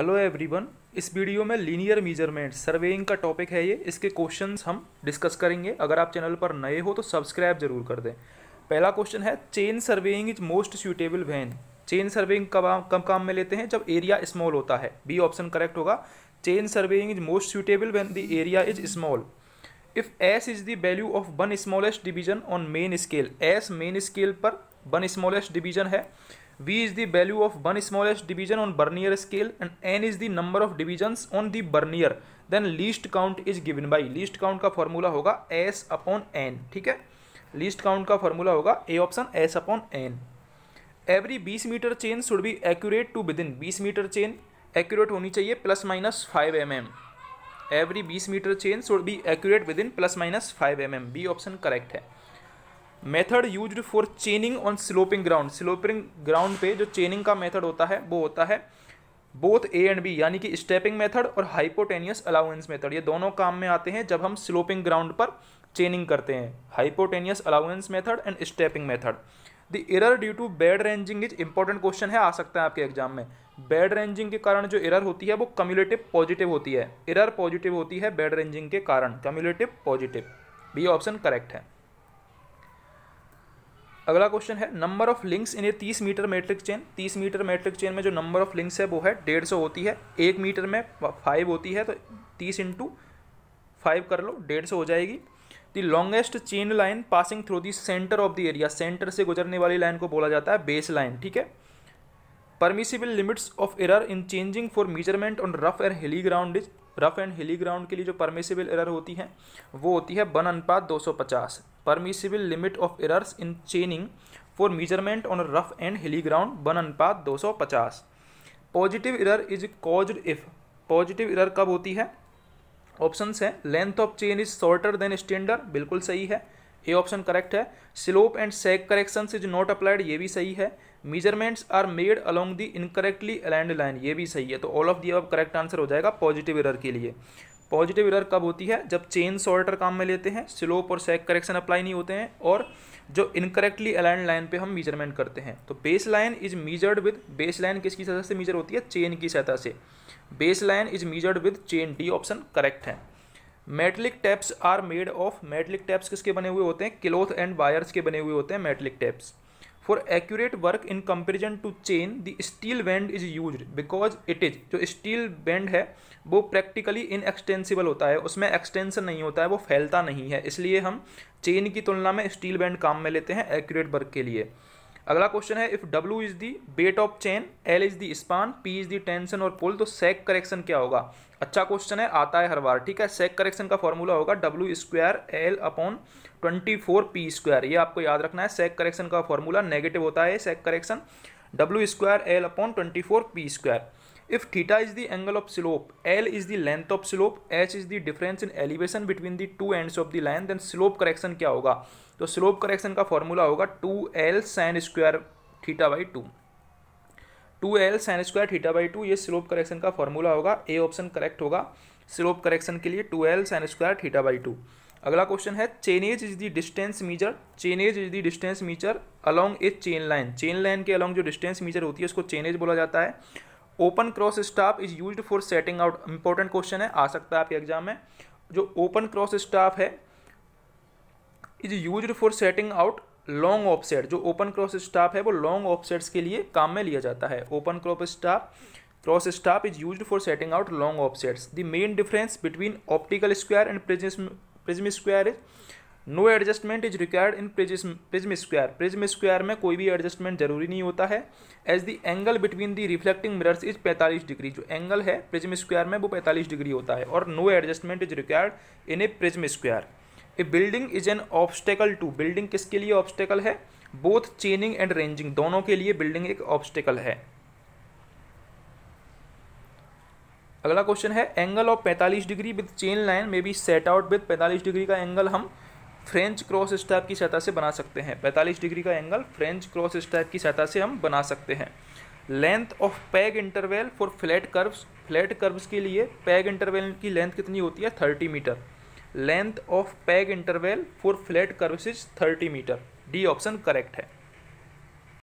Hello everyone इस video में linear measurement surveying का टॉपिक है ये इसके क्वेश्चंस हम डिस्कस करेंगे अगर आप चैनल पर नए हो तो सब्सक्राइब जरूर कर दें पहला क्वेश्चन है chain surveying is most suitable when chain surveying कब कब काम में लेते हैं जब एरिया स्मॉल होता है बी ऑप्शन करेक्ट होगा chain surveying is most suitable when the area is small if S is the value of one smallest division on main scale S main scale पर वन स्मॉलेस्ट डिवीजन है V is the value of one smallest division on Bernier scale and N is the number of divisions on the Bernier. Then least count is given by least count ka formula hoga S upon N. theek hai least count ka formula hoga A option S upon N. every 20 meter chain should be accurate to within 20 meter chain accurate honi chahiye plus minus 5 mm every 20 meter chain should be accurate within plus minus 5 mm b option correct hai method use for chaining on sloping ground sloping ground पे जो चेनिंग का method होता है वो होता है both A and B यानी कि स्टेपिंग मेथड और हाइपोटेनियस अलाउंस मेथड ये दोनों काम में आते हैं जब हम स्लोपिंग ग्राउंड पर चेनिंग करते हैं hypotenuse allowance method and stepping method the error due to bad ranging is important question है आ सकता है आपके एग्जाम में बैड रेंजिंग के कारण जो इरर होती है वो कम्युलेटिव पॉजिटिव होती है इरर पॉजिटिव होती है बैड रेंजिंग के कारण cumulative positive B option correct है अगला क्वेश्चन है number of links in a तीस मीटर मैट्रिक चेन तीस मीटर मैट्रिक चेन में जो नंबर ऑफ लिंक्स है वो है डेढ़ सौ होती है एक मीटर में फाइव होती है तो तीस इंटू फाइव कर लो डेढ़ सौ हो जाएगी the longest chain line passing through the centre of the area centre से गुजरने वाली लाइन को बोला जाता है बेस लाइन ठीक है permissible limits of error in chaining for measurement on rough and hilly ground is rough and hilly ground के लिए जो परमिसिबल एरर होती है वो होती है वन अनुपात दो सौ पचास permissible limit of errors in chaining for measurement on rough and hilly ground one अनुपात दो सौ पचास positive error is cause if positive error कब होती है ऑप्शन है length of chain is shorter than standard बिल्कुल सही है ये ऑप्शन करेक्ट है slope and sag correction is not applied ये भी सही है measurements are made along the incorrectly aligned line ये भी सही है तो ऑल ऑफ दी अब करेक्ट आंसर हो जाएगा पॉजिटिव इरर के लिए पॉजिटिव इरर कब होती है जब चेन सॉल्टर काम में लेते हैं स्लोप और सैक करेक्शन अप्लाई नहीं होते हैं और जो इनकरेक्टली अलाइन लाइन पे हम मीजरमेंट करते हैं तो base line is measured with base line किसकी सतह से मीजर होती है चेन की सतह से base line is measured with chain D option correct है metallic tapes are made of metallic tapes किसके बने हुए होते हैं क्लोथ एंड वायर्स के बने हुए होते हैं metallic tapes for accurate work in comparison to chain the steel band is use because it is जो स्टील बैंड है वो प्रैक्टिकली इनएक्सटेंसिबल होता है उसमें एक्सटेंसन नहीं होता है वो फैलता नहीं है इसलिए हम चेन की तुलना में स्टील बैंड काम में लेते हैं एक्यूरेट वर्क के लिए अगला क्वेश्चन है if W is the weight of chain L is the span P is the tension और पुल तो सेक करेक्शन क्या होगा अच्छा क्वेश्चन है आता है हर बार ठीक है सेक करेक्शन का फॉर्मूला होगा W square L upon twenty four P square ये आपको याद रखना है सेक करेक्शन का फॉर्मूला नेगेटिव होता है sag correction W square L upon twenty four P square if theta is the angle of slope L is the length of slope H is the difference in elevation between the two ends of the line then slope correction क्या होगा तो slope correction का formula होगा two L sine square theta by two two L sine square theta by two ये slope correction का formula होगा A option correct होगा slope correction के लिए two L sine square theta by two अगला question है chainage is the distance measure chainage is the distance measure along a chain line chain line के along जो distance measure होती है उसको चेनेज बोला जाता है open cross staff is use for setting out important question है आ सकता है आपके एग्जाम में जो ओपन क्रॉस स्टाफ है is use for setting out long offset जो ओपन क्रॉस स्टाफ है वो लॉन्ग ऑफसेट्स के लिए काम में लिया जाता है open crop staff cross staff is use for setting out long offsets the main difference between optical square and prism square is no adjustment is required in prism prism square prism square में कोई भी adjustment जरूरी नहीं होता है as the angle between the reflecting mirrors is 45 degree जो angle है prism square में वो 45 डिग्री होता है और no adjustment is required in a prism square a building is an obstacle to building किसके लिए ऑब्स्टेकल है बोथ चेनिंग एंड रेंजिंग दोनों के लिए बिल्डिंग एक ऑब्स्टेकल है अगला क्वेश्चन है angle of 45 degree with chain line may be set out with 45 degree का एंगल हम फ्रेंच क्रॉस स्टैप की सहायता से बना सकते हैं 45 डिग्री का एंगल फ्रेंच क्रॉस स्टैप की सहायता से हम बना सकते हैं length of peg interval for flat curves flat curves के लिए पैग इंटरवेल की लेंथ कितनी होती है thirty metre length of peg interval for flat curves is thirty metre D option correct है